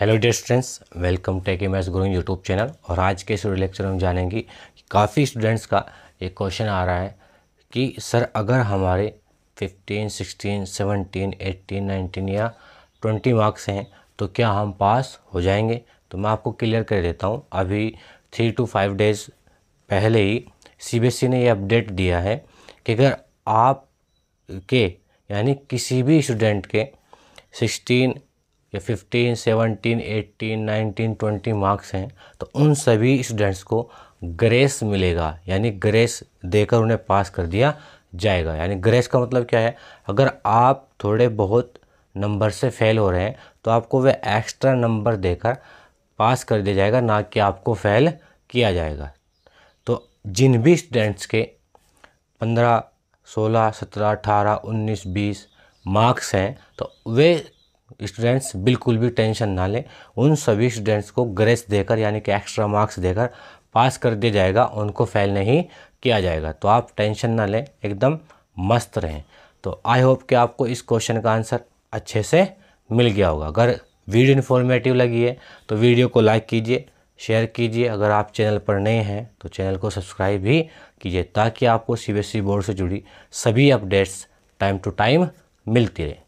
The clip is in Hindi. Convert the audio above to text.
hello dear students welcome tech M S growing YouTube channel और आज के इस लेक्चर में जानेंगे कि काफ़ी स्टूडेंट्स का एक क्वेश्चन आ रहा है कि सर अगर हमारे 15, 16, 17, 18, 19 या 20 मार्क्स हैं तो क्या हम पास हो जाएंगे तो मैं आपको क्लियर कर देता हूँ अभी थ्री टू फाइव डेज पहले ही सी e ने यह अपडेट दिया है कि अगर आप के यानी किसी भी स्टूडेंट के सिक्सटीन या 15, 17, 18, 19, 20 मार्क्स हैं तो उन सभी स्टूडेंट्स को ग्रेस मिलेगा यानी ग्रेस देकर उन्हें पास कर दिया जाएगा यानी ग्रेस का मतलब क्या है अगर आप थोड़े बहुत नंबर से फेल हो रहे हैं तो आपको वह एक्स्ट्रा नंबर देकर पास कर दिया जाएगा ना कि आपको फेल किया जाएगा तो जिन भी स्टूडेंट्स के पंद्रह सोलह सत्रह अठारह उन्नीस बीस मार्क्स हैं तो वे स्टूडेंट्स बिल्कुल भी टेंशन ना लें उन सभी स्टूडेंट्स को ग्रेस देकर यानी कि एक्स्ट्रा मार्क्स देकर पास कर दिया जाएगा उनको फेल नहीं किया जाएगा तो आप टेंशन ना लें एकदम मस्त रहें तो आई होप कि आपको इस क्वेश्चन का आंसर अच्छे से मिल गया होगा अगर वीडियो इन्फॉर्मेटिव लगी है तो वीडियो को लाइक कीजिए शेयर कीजिए अगर आप चैनल पर नए हैं तो चैनल को सब्सक्राइब भी कीजिए ताकि आपको सी बोर्ड e से जुड़ी सभी अपडेट्स टाइम टू टाइम मिलती रहे